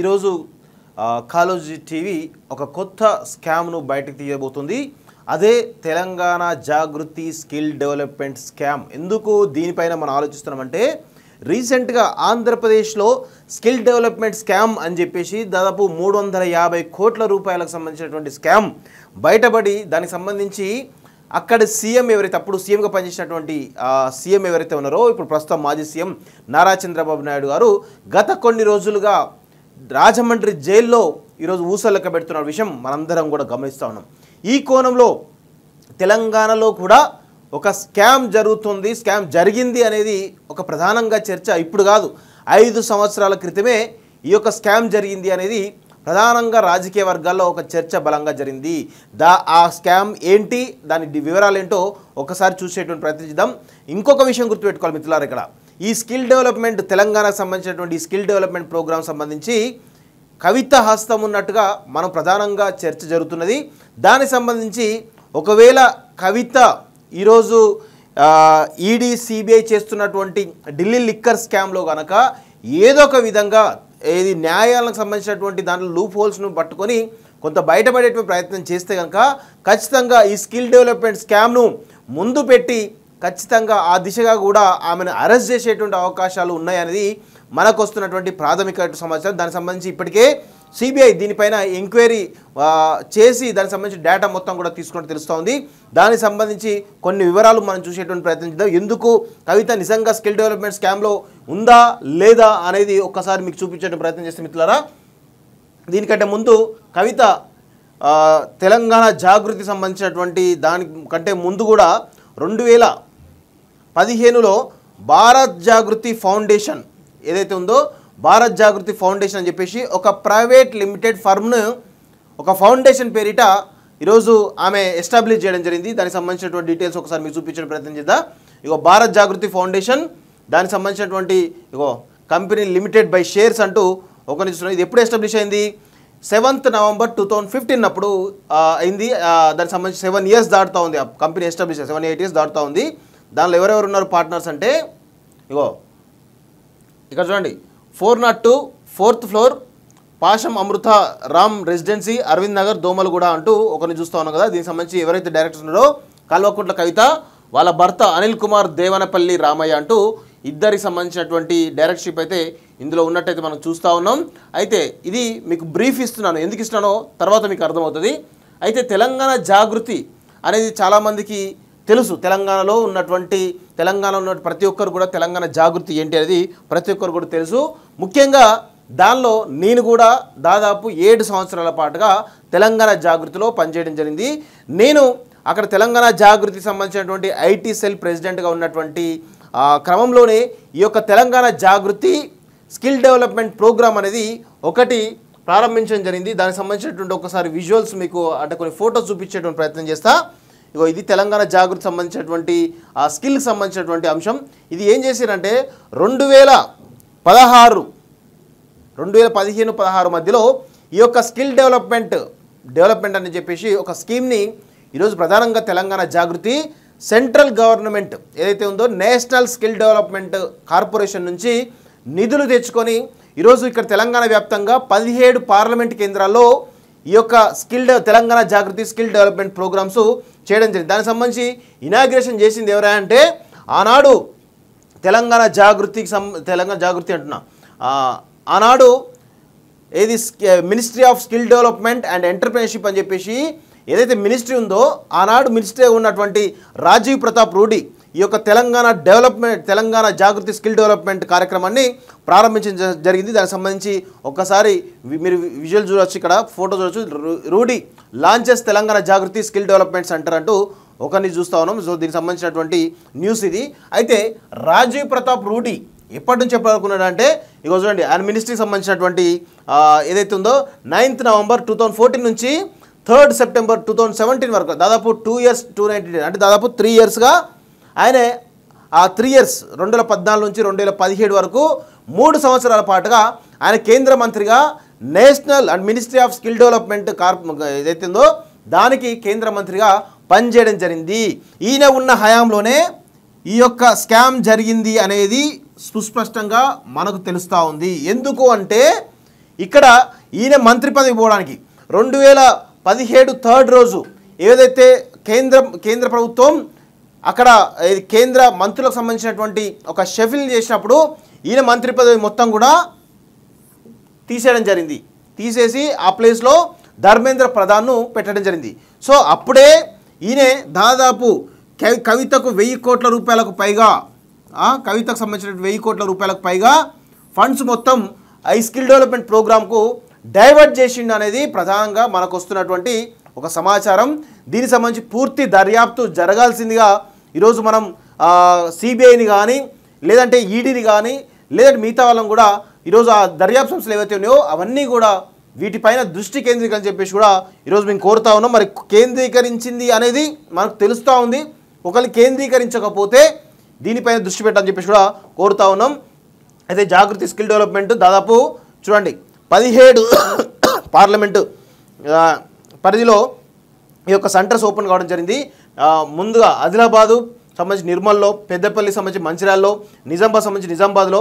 ఈరోజు కాలోజీ టీవీ ఒక కొత్త స్కామ్ను బయటకు తీయబోతుంది అదే Telangana Jagruthi skill development scam ఎందుకు దీనిపైన మనం ఆలోచిస్తున్నామంటే రీసెంట్గా ఆంధ్రప్రదేశ్లో స్కిల్ డెవలప్మెంట్ స్కామ్ అని చెప్పేసి దాదాపు మూడు వందల యాభై కోట్ల రూపాయలకు సంబంధించినటువంటి స్కామ్ బయటపడి దానికి సంబంధించి అక్కడ సీఎం ఎవరైతే అప్పుడు సీఎంగా పనిచేసినటువంటి సీఎం ఎవరైతే ఉన్నారో ఇప్పుడు ప్రస్తుతం మాజీ సీఎం నారా చంద్రబాబు నాయుడు గారు గత కొన్ని రోజులుగా రాజమండ్రి జైల్లో ఈరోజు ఊసలెక్క పెడుతున్న విషయం మనందరం కూడా గమనిస్తూ ఉన్నాం ఈ కోణంలో తెలంగాణలో కూడా ఒక స్కామ్ జరుగుతుంది స్కామ్ జరిగింది అనేది ఒక ప్రధానంగా చర్చ ఇప్పుడు కాదు ఐదు సంవత్సరాల క్రితమే ఈ యొక్క స్కామ్ జరిగింది అనేది ప్రధానంగా రాజకీయ వర్గాల్లో ఒక చర్చ బలంగా జరిగింది దా ఆ స్కామ్ ఏంటి దాని వివరాలు ఏంటో ఒకసారి చూసేటువంటి ప్రయత్నించిద్దాం ఇంకొక విషయం గుర్తుపెట్టుకోవాలి మిత్రులారు ఇక్కడ ఈ స్కిల్ డెవలప్మెంట్ తెలంగాణకు సంబంధించినటువంటి స్కిల్ డెవలప్మెంట్ ప్రోగ్రామ్ సంబంధించి కవిత హస్తం ఉన్నట్టుగా మనం ప్రధానంగా చర్చ జరుగుతున్నది దానికి సంబంధించి ఒకవేళ కవిత ఈరోజు ఈడీ సిబిఐ చేస్తున్నటువంటి ఢిల్లీ లిక్కర్ స్కామ్లో కనుక ఏదో ఒక విధంగా ఏది న్యాయాలకు సంబంధించినటువంటి దాంట్లో లూప్ హోల్స్ను పట్టుకొని కొంత బయటపడేటువంటి ప్రయత్నం చేస్తే కనుక ఖచ్చితంగా ఈ స్కిల్ డెవలప్మెంట్ స్కామ్ను ముందు పెట్టి ఖచ్చితంగా ఆ దిశగా కూడా ఆమెను అరెస్ట్ చేసేటువంటి అవకాశాలు ఉన్నాయనేది మనకు వస్తున్నటువంటి ప్రాథమిక సమాచారం దానికి సంబంధించి ఇప్పటికే సిబిఐ దీనిపైన ఎంక్వైరీ చేసి దానికి సంబంధించి డేటా మొత్తం కూడా తీసుకున్నట్టు తెలుస్తోంది దానికి సంబంధించి కొన్ని వివరాలు మనం చూసేటువంటి ప్రయత్నం ఎందుకు కవిత నిజంగా స్కిల్ డెవలప్మెంట్ స్కామ్లో ఉందా లేదా అనేది ఒక్కసారి మీకు చూపించే ప్రయత్నం చేస్తే మిత్రులారా దీనికంటే ముందు కవిత తెలంగాణ జాగృతి సంబంధించినటువంటి దాని కంటే ముందు కూడా రెండు వేల పదిహేనులో భారత్ జాగృతి ఫౌండేషన్ ఏదైతే ఉందో భారత్ జాగృతి ఫౌండేషన్ అని చెప్పేసి ఒక ప్రైవేట్ లిమిటెడ్ ఫర్మ్ను ఒక ఫౌండేషన్ పేరిట ఈరోజు ఆమె ఎస్టాబ్లిష్ చేయడం జరిగింది దానికి సంబంధించినటువంటి డీటెయిల్స్ ఒకసారి మీకు చూపించడం ప్రయత్నం చేద్దాం ఇగో భారత్ జాగృతి ఫౌండేషన్ దానికి సంబంధించినటువంటి ఇగో కంపెనీ లిమిటెడ్ బై షేర్స్ అంటూ ఒక చూస్తున్నాం ఇది ఎప్పుడు ఎస్టాబ్లిష్ అయింది seventh November two thousand fifteen అప్పుడు అయింది దానికి సంబంధించి సెవెన్ ఇయర్స్ దాడుతూ ఉంది ఆ కంపెనీ ఎస్టాబ్లిష్ సెవెన్ ఎయిట్ ఇయర్స్ దాడుతూ ఉంది దానిలో ఎవరెవరు ఉన్నారు పార్ట్నర్స్ అంటే ఇగో ఇక్కడ చూడండి four naught two fourth floor Pasham Amrutha Ram residency Aravind Nagar Domalguda అంటూ ఒకరిని చూస్తూ ఉన్నాం కదా దీనికి సంబంధించి ఎవరైతే డైరెక్టర్స్ ఉన్నారో కల్వకుంట్ల కవిత వాళ్ళ భర్త అనిల్ కుమార్ దేవనపల్లి రామయ్య అంటూ ఇద్దరికి సంబంధించినటువంటి డైరెక్టర్షిప్ అయితే ఇందులో ఉన్నట్టయితే మనం చూస్తూ ఉన్నాం అయితే ఇది మీకు బ్రీఫ్ ఇస్తున్నాను ఎందుకు ఇస్తున్నానో తర్వాత మీకు అర్థమవుతుంది అయితే తెలంగాణ జాగృతి అనేది చాలామందికి తెలుసు తెలంగాణలో ఉన్నటువంటి తెలంగాణలో ఉన్న ప్రతి ఒక్కరు కూడా తెలంగాణ జాగృతి ఏంటి అనేది ప్రతి ఒక్కరు కూడా తెలుసు ముఖ్యంగా దానిలో నేను కూడా దాదాపు ఏడు సంవత్సరాల పాటుగా తెలంగాణ జాగృతిలో పనిచేయడం జరిగింది నేను అక్కడ తెలంగాణ జాగృతికి సంబంధించినటువంటి ఐటీ సెల్ ప్రెసిడెంట్గా ఉన్నటువంటి క్రమంలోనే ఈ యొక్క Telangana Jagruthi skill development program అనేది ఒకటి ప్రారంభించడం జరిగింది దానికి సంబంధించినటువంటి ఒకసారి విజువల్స్ మీకు అంటే కొన్ని ఫోటోస్ చూపించేటువంటి ప్రయత్నం చేస్తాను ఇగో ఇది తెలంగాణ జాగృతి సంబంధించినటువంటి ఆ స్కిల్కి సంబంధించినటువంటి అంశం ఇది ఏం చేశారంటే రెండు వేల పదహారు రెండు వేల పదిహేను పదహారు మధ్యలో ఈ యొక్క స్కిల్ డెవలప్మెంట్ డెవలప్మెంట్ అని చెప్పేసి ఒక స్కీమ్ని ఈరోజు ప్రధానంగా తెలంగాణ జాగృతి సెంట్రల్ గవర్నమెంట్ ఏదైతే ఉందో నేషనల్ స్కిల్ డెవలప్మెంట్ కార్పొరేషన్ నుంచి నిధులు తెచ్చుకొని ఈరోజు ఇక్కడ తెలంగాణ వ్యాప్తంగా పదిహేడు పార్లమెంట్ కేంద్రాల్లో ఈ యొక్క skill Telangana Jagruthi skill development programs చేయడం జరిగింది దానికి సంబంధించి ఇనాగ్రేషన్ చేసింది ఎవరా అంటే ఆనాడు తెలంగాణ జాగృతికి సం తెలంగాణ జాగృతి అంటున్నా ఆనాడు ఏది ministry of skill development and entrepreneurship అని చెప్పేసి ఏదైతే మినిస్ట్రీ ఉందో ఆనాడు మినిస్ట్రీ ఉన్నటువంటి రాజీవ్ ప్రతాప్ రూడీ ఈ యొక్క Telangana development Telangana Jagruthi skill development కార్యక్రమాన్ని ప్రారంభించిన జరిగింది దానికి సంబంధించి ఒక్కసారి మీరు విజువల్ చూడవచ్చు ఇక్కడ ఫోటో చూడవచ్చు Rudy launches Telangana Jagruthi skill development centre అంటూ ఒకరిని చూస్తూ ఉన్నాం సో దీనికి సంబంధించినటువంటి న్యూస్ ఇది అయితే రాజీవ్ ప్రతాప్ రూడీ ఎప్పటి నుంచి చెప్పాలనుకున్నాడంటే ఇక చూడండి ఆయన మినిస్ట్రీకి సంబంధించినటువంటి ఏదైతే ఉందో ninth November two thousand fourteen నుంచి third September two thousand seventeen వరకు దాదాపు టూ ఇయర్స్ టూ నైన్టీన్ అంటే దాదాపు త్రీ ఇయర్స్గా ఆయనే ఆ త్రీ ఇయర్స్ రెండు వేల పద్నాలుగు నుంచి రెండు వేల పదిహేడు వరకు మూడు సంవత్సరాల పాటుగా ఆయన కేంద్ర మంత్రిగా national and ministry of skill development కార్ ఏదైతుందో దానికి కేంద్ర మంత్రిగా పనిచేయడం జరిగింది ఈయన ఉన్న హయాంలోనే ఈ యొక్క స్కామ్ జరిగింది అనేది సుస్పష్టంగా మనకు తెలుస్తూ ఉంది ఎందుకు అంటే ఇక్కడ ఈయన మంత్రి పదవి పోవడానికి రెండు వేల పదిహేడు థర్డ్ రోజు ఏదైతే కేంద్ర కేంద్ర ప్రభుత్వం అక్కడ కేంద్ర మంత్రులకు సంబంధించినటువంటి ఒక షెఫిల్ చేసినప్పుడు ఈయన మంత్రి పదవి మొత్తం కూడా తీసేయడం జరిగింది తీసేసి ఆ ప్లేస్లో ధర్మేంద్ర ప్రధాన్ను పెట్టడం జరిగింది సో అప్పుడే ఈయనే దాదాపు కవితకు వెయ్యి కోట్ల రూపాయలకు పైగా కవితకు సంబంధించిన వెయ్యి కోట్ల రూపాయలకు పైగా ఫండ్స్ మొత్తం ఐ స్కిల్ డెవలప్మెంట్ ప్రోగ్రామ్కు డైవర్ట్ చేసిండు అనేది ప్రధానంగా మనకు వస్తున్నటువంటి ఒక సమాచారం దీనికి సంబంధించి పూర్తి దర్యాప్తు జరగాల్సిందిగా ఈరోజు మనం సిబిఐని కానీ లేదంటే ఈడీని కానీ లేదంటే మిగతా వాళ్ళని కూడా ఈరోజు ఆ దర్యాప్తు సంస్థలు ఏవైతే ఉన్నాయో అవన్నీ కూడా వీటిపైన దృష్టి కేంద్రీకరణ చెప్పేసి కూడా ఈరోజు మేము కోరుతా ఉన్నాం మరి కేంద్రీకరించింది అనేది మనకు తెలుస్తూ ఉంది ఒకళ్ళు కేంద్రీకరించకపోతే దీనిపైన దృష్టి పెట్టని చెప్పేసి కూడా కోరుతా ఉన్నాం అయితే జాగృతి స్కిల్ డెవలప్మెంట్ దాదాపు చూడండి పదిహేడు పార్లమెంటు పరిధిలో ఈ యొక్క సెంటర్స్ ఓపెన్ కావడం జరిగింది ముందుగా ఆదిలాబాదు సంబంధించి నిర్మల్లో పెద్దపల్లి సంబంధించి మంచిర్యాలలో నిజామాబాద్ సంబంధించి నిజామాబాద్లో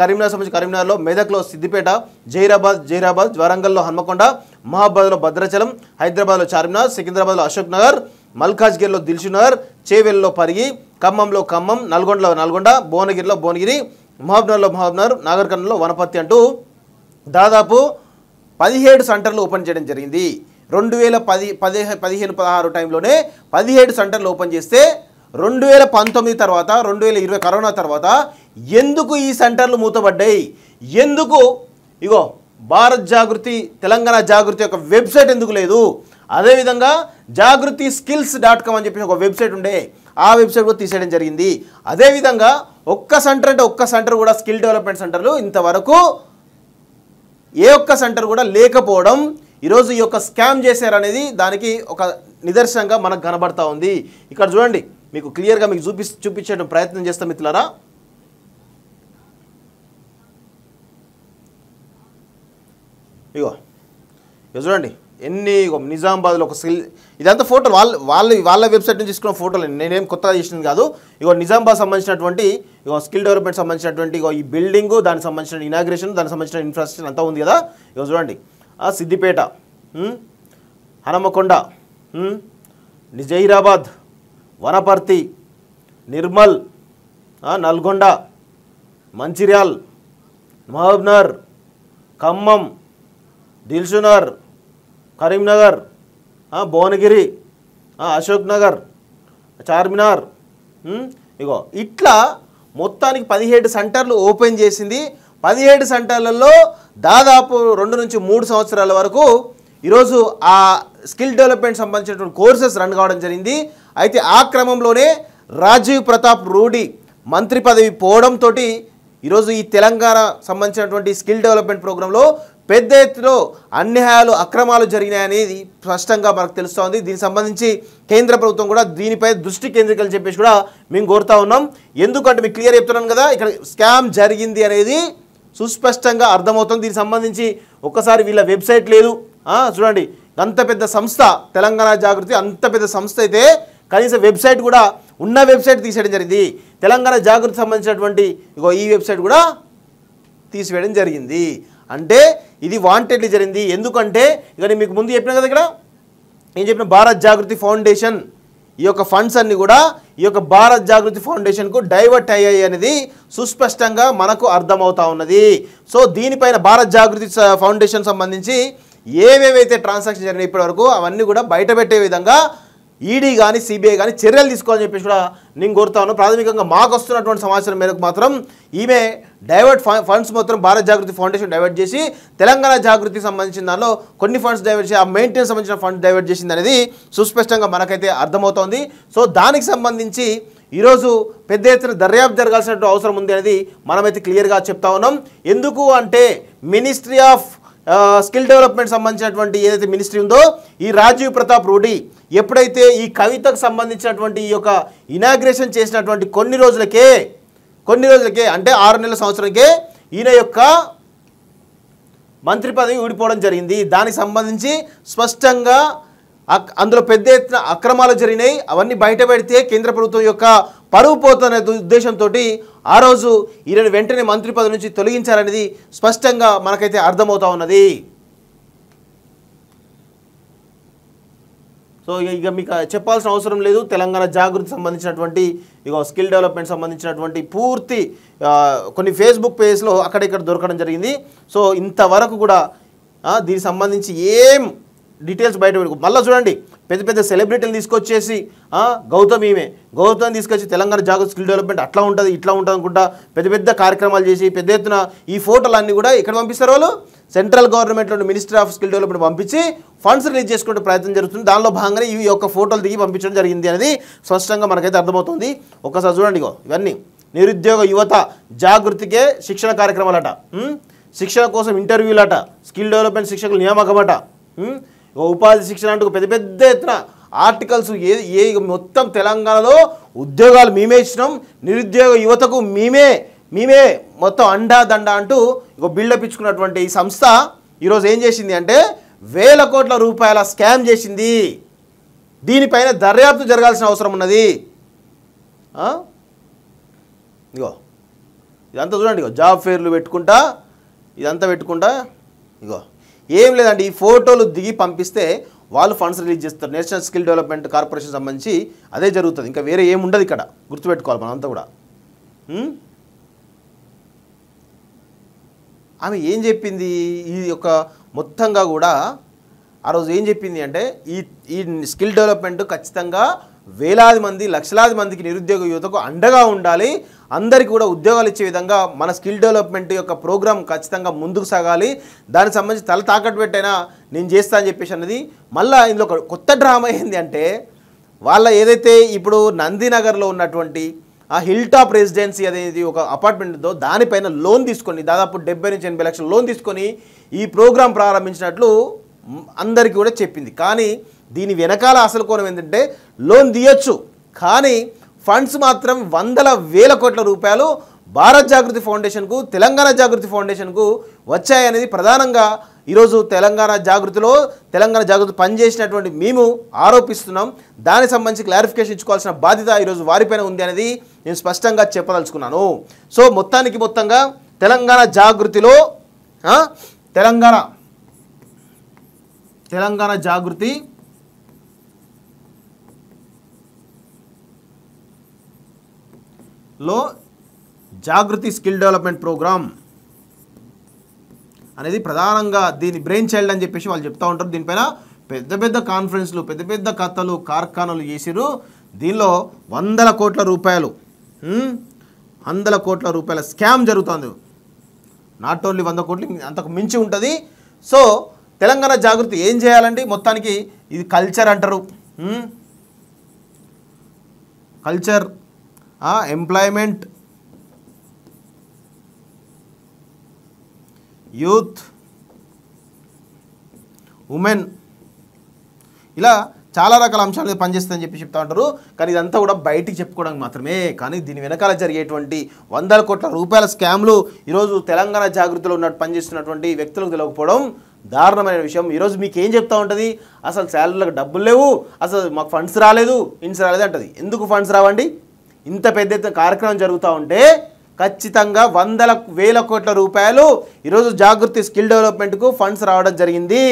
కరీంనగర్ సంబంధించి కరీంనగర్లో మెదక్లో సిద్దిపేట జైరాబాద్ జైరాబాద్ వరంగల్లో హన్మకొండ మహాబాద్లో భద్రాచలం హైదరాబాద్లో చార్మినార్ సికింద్రాబాద్లో అశోక్ నగర్ మల్కాజ్గిరిలో దిల్షునగర్ చేవెల్లో పరిగి ఖమ్మంలో ఖమ్మం నల్గొండలో నల్గొండ భువనగిరిలో భువనగిరి మహబ్నగర్లో మహబ్నగర్ నాగర్కర్ణంలో వనపత్తి అంటూ దాదాపు పదిహేడు సెంటర్లు ఓపెన్ చేయడం జరిగింది రెండు వేల పది పదిహే పదిహేను పదహారు టైంలోనే పదిహేడు సెంటర్లు ఓపెన్ చేస్తే రెండు వేల పంతొమ్మిది తర్వాత రెండు వేల ఇరవై కరోనా తర్వాత ఎందుకు ఈ సెంటర్లు మూతబడ్డాయి ఎందుకు ఇగో భారత్ జాగృతి తెలంగాణ జాగృతి యొక్క వెబ్సైట్ ఎందుకు లేదు అదేవిధంగా జాగృతి స్కిల్స్ డాట్ కామ్ అని చెప్పి ఒక వెబ్సైట్ ఉండే ఆ వెబ్సైట్ కూడా తీసేయడం జరిగింది అదేవిధంగా ఒక్క సెంటర్ అంటే ఒక్క సెంటర్ కూడా స్కిల్ డెవలప్మెంట్ సెంటర్లు ఇంతవరకు ఏ ఒక్క సెంటర్ కూడా లేకపోవడం ఈరోజు ఈ యొక్క స్కామ్ చేశారనేది దానికి ఒక నిదర్శనంగా మనకు కనబడతా ఉంది ఇక్కడ చూడండి మీకు క్లియర్గా మీకు చూపి చూపించడం ప్రయత్నం చేస్తాం మిత్రులారా ఇగో ఇక చూడండి ఎన్ని నిజామాబాద్లో ఒక సిల్ ఇదంతా ఫోటోలు వాళ్ళ వాళ్ళ వాళ్ళ వెబ్సైట్ నుంచి తీసుకున్న ఫోటోలు నేనేం కొత్తగా చేసినది కాదు ఇగో నిజామాబాద్ సంబంధించినటువంటి ఇగో స్కిల్ డెవలప్మెంట్ సంబంధించినటువంటి ఇగో ఈ బిల్డింగు దానికి సంబంధించిన ఇనాగ్రేషన్ దానికి సంబంధించిన ఇన్ఫ్రాస్ట్రక్చర్ అంతా ఉంది కదా ఇగో చూడండి సిద్దిపేట హనమకొండ నిజైరాబాద్ వనపర్తి నిర్మల్ నల్గొండ మంచిర్యాల్ మహబ్నర్ ఖమ్మం దిల్సునర్ కరీంనగర్ భువనగిరి అశోక్ నగర్ చార్మినార్ ఇగో ఇట్లా మొత్తానికి పదిహేడు సెంటర్లు ఓపెన్ చేసింది పదిహేడు సెంటర్లలో దాదాపు రెండు నుంచి మూడు సంవత్సరాల వరకు ఈరోజు ఆ స్కిల్ డెవలప్మెంట్ సంబంధించినటువంటి కోర్సెస్ రన్ కావడం జరిగింది అయితే ఆ క్రమంలోనే రాజీవ్ ప్రతాప్ రూఢి మంత్రి పదవి పోవడంతో ఈరోజు ఈ తెలంగాణ సంబంధించినటువంటి స్కిల్ డెవలప్మెంట్ ప్రోగ్రాంలో పెద్ద ఎత్తులో అన్యాయాలు అక్రమాలు జరిగినాయనేది స్పష్టంగా మనకు తెలుస్తోంది దీనికి సంబంధించి కేంద్ర ప్రభుత్వం కూడా దీనిపై దృష్టి కేంద్రీకరణ చెప్పేసి కూడా మేము కోరుతా ఉన్నాం ఎందుకంటే మీకు క్లియర్ చెప్తున్నాను కదా ఇక్కడ స్కామ్ జరిగింది అనేది సుస్పష్టంగా అర్థమవుతుంది దీనికి సంబంధించి ఒక్కసారి వీళ్ళ వెబ్సైట్ లేదు చూడండి అంత పెద్ద సంస్థ తెలంగాణ జాగృతి అంత పెద్ద సంస్థ అయితే కనీసం వెబ్సైట్ కూడా ఉన్న వెబ్సైట్ తీసేయడం జరిగింది తెలంగాణ జాగృతి సంబంధించినటువంటి ఇగో ఈ వెబ్సైట్ కూడా తీసివేయడం జరిగింది అంటే ఇది వాంటెడ్ జరిగింది ఎందుకంటే ఇక మీకు ముందు చెప్పిన కదా ఇక్కడ నేను చెప్పిన భారత్ జాగృతి ఫౌండేషన్ ఈ యొక్క ఫండ్స్ అన్నీ కూడా ఈ యొక్క భారత్ జాగృతి ఫౌండేషన్కు డైవర్ట్ అయ్యాయి అనేది సుస్పష్టంగా మనకు అర్థమవుతా ఉన్నది సో దీనిపైన భారత్ జాగృతి ఫౌండేషన్ సంబంధించి ఏవేవైతే ట్రాన్సాక్షన్ జరిగినాయి ఇప్పటివరకు అవన్నీ కూడా బయటపెట్టే విధంగా ఈడీ కానీ సిబిఐ కానీ చర్యలు తీసుకోవాలని చెప్పేసి కూడా నేను కోరుతాను ప్రాథమికంగా మాకు వస్తున్నటువంటి సమాచారం మేరకు మాత్రం ఈమె డైవర్ట్ ఫండ్స్ మొత్తం భారత్ జాగృతి ఫౌండేషన్ డైవర్ట్ చేసి తెలంగాణ జాగృతికి సంబంధించిన దానిలో కొన్ని ఫండ్స్ డైవర్ట్ చేసి ఆ మెయింటెనెన్స్ సంబంధించిన ఫండ్స్ డైవర్ట్ చేసింది అనేది సుస్పష్టంగా మనకైతే అర్థమవుతోంది సో దానికి సంబంధించి ఈరోజు పెద్ద ఎత్తున దర్యాప్తు జరగాల్సినటువంటి అవసరం ఉంది అనేది మనమైతే క్లియర్గా చెప్తా ఉన్నాం ఎందుకు అంటే మినిస్ట్రీ ఆఫ్ స్కిల్ డెవలప్మెంట్ సంబంధించినటువంటి ఏదైతే మినిస్ట్రీ ఉందో ఈ రాజీవ్ ప్రతాప్ రెడ్డి ఎప్పుడైతే ఈ కవితకు సంబంధించినటువంటి ఈ యొక్క ఇనాగ్రేషన్ చేసినటువంటి కొన్ని రోజులకే కొన్ని రోజులకే అంటే ఆరు నెలల సంవత్సరంకే ఈయన యొక్క మంత్రి పదవి ఊడిపోవడం జరిగింది దానికి సంబంధించి స్పష్టంగా అందులో పెద్ద ఎత్తున అక్రమాలు జరిగినాయి అవన్నీ బయట పెడితే కేంద్ర ప్రభుత్వం యొక్క పరువు పోతున్న ఉద్దేశంతో ఆ రోజు ఈయన వెంటనే మంత్రి పదవి నుంచి తొలగించాలనేది స్పష్టంగా మనకైతే అర్థమవుతా ఉన్నది సో ఇక మీకు చెప్పాల్సిన అవసరం లేదు తెలంగాణ జాగృతి సంబంధించినటువంటి ఇక స్కిల్ డెవలప్మెంట్ సంబంధించినటువంటి పూర్తి కొన్ని ఫేస్బుక్ పేజ్లో అక్కడిక్కడ దొరకడం జరిగింది సో ఇంతవరకు కూడా దీనికి సంబంధించి ఏం డీటెయిల్స్ బయట మళ్ళీ చూడండి పెద్ద పెద్ద సెలబ్రిటీలు తీసుకొచ్చేసి గౌతమ్ ఈమె గౌతమ్ తీసుకొచ్చి తెలంగాణ జాగ్రత్త స్కిల్ డెవలప్మెంట్ అట్లా ఉంటుంది ఇట్లా ఉంటుంది అనుకుంటా పెద్ద పెద్ద కార్యక్రమాలు చేసి పెద్ద ఎత్తున ఈ ఫోటోలన్నీ కూడా ఇక్కడ పంపిస్తారు వాళ్ళు సెంట్రల్ గవర్నమెంట్లో మినిస్టర్ ఆఫ్ స్కిల్ డెవలప్మెంట్ పంపించి ఫండ్స్ రిలీజ్ చేసుకుంటే ప్రయత్నం జరుగుతుంది దానిలో భాగంగానే ఈ యొక్క ఫోటోలు దిగి పంపించడం జరిగింది అనేది స్పష్టంగా మనకైతే అర్థమవుతుంది ఒకసారి చూడండి ఇవన్నీ నిరుద్యోగ యువత జాగృతికే శిక్షణ కార్యక్రమాలట శిక్షణ కోసం ఇంటర్వ్యూలట స్కిల్ డెవలప్మెంట్ శిక్షకుల నియామకమట ఉపాధి శిక్షణ అంటూ పెద్ద పెద్ద ఎత్తున ఆర్టికల్స్ ఏ ఏ మొత్తం తెలంగాణలో ఉద్యోగాలు మేమే ఇచ్చినాం నిరుద్యోగ యువతకు మేమే మేమే మొత్తం అండా దండ అంటూ ఇక బిల్డప్ ఇచ్చుకున్నటువంటి ఈ సంస్థ ఈరోజు ఏం చేసింది అంటే వేల కోట్ల రూపాయల స్కామ్ చేసింది దీనిపైన దర్యాప్తు జరగాల్సిన అవసరం ఉన్నది ఇగో ఇదంతా చూడండి ఇగో జాబ్ ఫేర్లు పెట్టుకుంటా ఇదంతా పెట్టుకుంటా ఇగో ఏం లేదండి ఈ ఫోటోలు దిగి పంపిస్తే వాళ్ళు ఫండ్స్ రిలీజ్ చేస్తారు నేషనల్ స్కిల్ డెవలప్మెంట్ కార్పొరేషన్ సంబంధించి అదే జరుగుతుంది ఇంకా వేరే ఏముండదు ఇక్కడ గుర్తుపెట్టుకోవాలి మనంతా కూడా ఆమె ఏం చెప్పింది ఈ యొక్క మొత్తంగా కూడా ఆ రోజు ఏం చెప్పింది అంటే ఈ ఈ స్కిల్ డెవలప్మెంట్ ఖచ్చితంగా వేలాది మంది లక్షలాది మందికి నిరుద్యోగ యువతకు అండగా ఉండాలి అందరికీ కూడా ఉద్యోగాలు ఇచ్చే విధంగా మన స్కిల్ డెవలప్మెంట్ యొక్క ప్రోగ్రాం ఖచ్చితంగా ముందుకు సాగాలి దానికి సంబంధించి తల తాకట్టు పెట్టైనా నేను చేస్తా అని చెప్పేసి అన్నది మళ్ళీ ఇందులో ఒక కొత్త డ్రామా ఏంది అంటే వాళ్ళ ఏదైతే ఇప్పుడు నందినగర్లో ఉన్నటువంటి ఆ హిల్ టాప్ రెసిడెన్సీ అనేది ఒక అపార్ట్మెంట్ ఉందో దానిపైన లోన్ తీసుకొని దాదాపు డెబ్బై నుంచి ఎనభై లక్షలు లోన్ తీసుకొని ఈ ప్రోగ్రాం ప్రారంభించినట్లు అందరికీ కూడా చెప్పింది కానీ దీని వెనకాల అసలు కోణం ఏంటంటే లోన్ తీయచ్చు కానీ ఫండ్స్ మాత్రం వందల వేల కోట్ల రూపాయలు భారత్ జాగృతి ఫౌండేషన్కు తెలంగాణ జాగృతి ఫౌండేషన్కు వచ్చాయనేది ప్రధానంగా ఈరోజు తెలంగాణ జాగృతిలో తెలంగాణ జాగృతి పనిచేసినటువంటి మేము ఆరోపిస్తున్నాం దానికి సంబంధించి క్లారిఫికేషన్ ఇచ్చుకోవాల్సిన బాధ్యత ఈరోజు వారిపైన ఉంది అనేది నేను స్పష్టంగా చెప్పదలుచుకున్నాను సో మొత్తానికి మొత్తంగా తెలంగాణ జాగృతిలో తెలంగాణ తెలంగాణ జాగృతి లో జాగృతి స్కిల్ డెవలప్మెంట్ ప్రోగ్రామ్ అనేది ప్రధానంగా దీని బ్రెయిన్ చైల్డ్ అని చెప్పేసి వాళ్ళు చెప్తూ ఉంటారు దీనిపైన పెద్ద పెద్ద కాన్ఫరెన్స్లు పెద్ద పెద్ద కథలు కార్ఖానాలు చేసిరు దీనిలో వందల కోట్ల రూపాయలు వందల కోట్ల రూపాయల స్కామ్ జరుగుతుంది నాట్ ఓన్లీ వంద కోట్లు అంతకు మించి ఉంటుంది సో తెలంగాణ జాగృతి ఏం చేయాలండి మొత్తానికి ఇది కల్చర్ అంటారు కల్చర్ ఎంప్లాయ్మెంట్ యూత్ ఉమెన్ ఇలా చాలా రకాల అంశాలు పనిచేస్తుందని చెప్పి చెప్తా ఉంటారు కానీ ఇదంతా కూడా బయటికి చెప్పుకోవడానికి మాత్రమే కానీ దీని వెనకాల జరిగేటువంటి వందల కోట్ల రూపాయల స్కామ్లు ఈరోజు తెలంగాణ జాగృతిలో ఉన్నట్టు పనిచేస్తున్నటువంటి వ్యక్తులకు తెలియకపోవడం దారుణమైన విషయం ఈరోజు మీకు ఏం చెప్తా ఉంటుంది అసలు శాలరీలకు డబ్బులు లేవు అసలు మాకు ఫండ్స్ రాలేదు ఇన్స్ రాలేదు అంటది ఎందుకు ఫండ్స్ రావండి ఇంత పెద్ద ఎత్తున కార్యక్రమం జరుగుతూ ఉంటే ఖచ్చితంగా వందల వేల కోట్ల రూపాయలు ఈరోజు జాగృతి స్కిల్ డెవలప్మెంట్కు ఫండ్స్ రావడం జరిగింది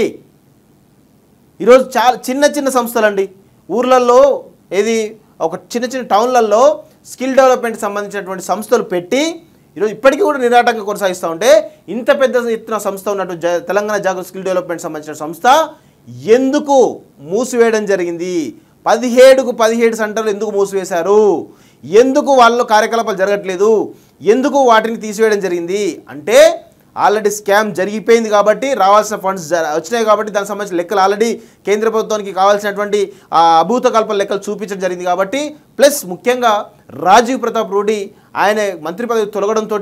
ఈరోజు చాలా చిన్న చిన్న సంస్థలండి ఊర్లలో ఏది ఒక చిన్న చిన్న టౌన్లలో స్కిల్ డెవలప్మెంట్కి సంబంధించినటువంటి సంస్థలు పెట్టి ఈరోజు ఇప్పటికీ కూడా నిరాటంగా కొనసాగిస్తూ ఉంటే ఇంత పెద్ద ఎత్తున సంస్థ ఉన్నటువంటి తెలంగాణ జాగృతి స్కిల్ డెవలప్మెంట్ సంబంధించిన సంస్థ ఎందుకు మూసివేయడం జరిగింది పదిహేడుకు పదిహేడు సెంటర్లు ఎందుకు మూసివేశారు ఎందుకు వాళ్ళలో కార్యకలాపాలు జరగట్లేదు ఎందుకు వాటిని తీసివేయడం జరిగింది అంటే ఆల్రెడీ స్కామ్ జరిగిపోయింది కాబట్టి రావాల్సిన ఫండ్స్ వచ్చినాయి కాబట్టి దానికి సంబంధించిన లెక్కలు ఆల్రెడీ కేంద్ర ప్రభుత్వానికి కావాల్సినటువంటి అభూత కల్పన లెక్కలు చూపించడం జరిగింది కాబట్టి ప్లస్ ముఖ్యంగా రాజీవ్ ప్రతాప్ రూఢి ఆయన మంత్రి పదవి తొలగడంతో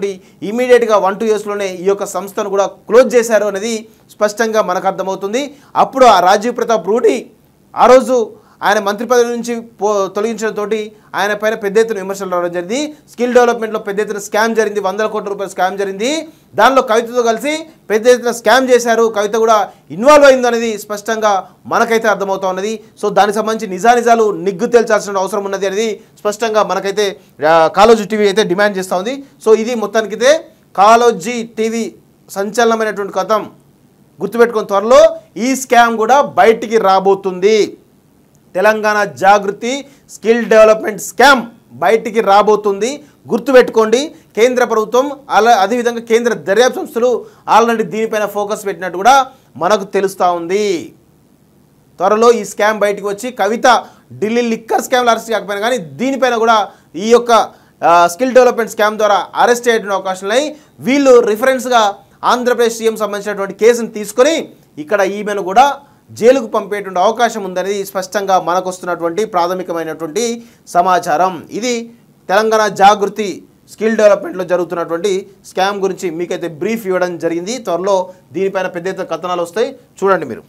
ఇమీడియట్గా వన్ టూ ఇయర్స్లోనే ఈ యొక్క సంస్థను కూడా క్లోజ్ చేశారు అనేది స్పష్టంగా మనకు అర్థమవుతుంది అప్పుడు ఆ రాజీవ్ ప్రతాప్ రూఢి ఆ రోజు ఆయన మంత్రి పదవి నుంచి పో తొలగించడంతో ఆయన పైన పెద్ద ఎత్తున విమర్శలు రావడం జరిగింది స్కిల్ డెవలప్మెంట్లో పెద్ద ఎత్తున స్కామ్ జరిగింది వందల కోట్ల రూపాయల స్కామ్ జరిగింది దానిలో కవితతో కలిసి పెద్ద ఎత్తున స్కామ్ చేశారు కవిత కూడా ఇన్వాల్వ్ అయిందనేది స్పష్టంగా మనకైతే అర్థమవుతా ఉన్నది సో దానికి సంబంధించి నిజానిజాలు నిగ్గు తేల్చాల్సిన అవసరం ఉన్నది అనేది స్పష్టంగా మనకైతే కాలోజీ టీవీ అయితే డిమాండ్ చేస్తూ ఉంది సో ఇది మొత్తానికి అయితే కాలోజీ టీవీ సంచలనమైనటువంటి కథం గుర్తుపెట్టుకున్న త్వరలో ఈ స్కామ్ కూడా బయటికి రాబోతుంది Telangana Jagruthi skill development scam బయటికి రాబోతుంది గుర్తుపెట్టుకోండి కేంద్ర ప్రభుత్వం అలా అదేవిధంగా కేంద్ర దర్యాప్తు సంస్థలు ఆల్రెడీ దీనిపైన ఫోకస్ పెట్టినట్టు కూడా మనకు తెలుస్తూ ఉంది త్వరలో ఈ స్కామ్ బయటికి వచ్చి కవిత ఢిల్లీ లిక్కర్ స్కామ్లు అరెస్ట్ కాకపోయినా కానీ దీనిపైన కూడా ఈ యొక్క స్కిల్ డెవలప్మెంట్ స్కామ్ ద్వారా అరెస్ట్ చేయడం అవకాశాలున్నాయి వీళ్ళు రిఫరెన్స్గా ఆంధ్రప్రదేశ్ సీఎం సంబంధించినటువంటి కేసును తీసుకొని ఇక్కడ ఈమెను కూడా జైలుకు పంపేటువంటి అవకాశం ఉందనేది స్పష్టంగా మనకు వస్తున్నటువంటి ప్రాథమికమైనటువంటి సమాచారం ఇది తెలంగాణ జాగృతి స్కిల్ డెవలప్మెంట్లో జరుగుతున్నటువంటి స్కామ్ గురించి మీకైతే బ్రీఫ్ ఇవ్వడం జరిగింది త్వరలో దీనిపైన పెద్ద ఎత్తున కథనాలు వస్తాయి చూడండి మీరు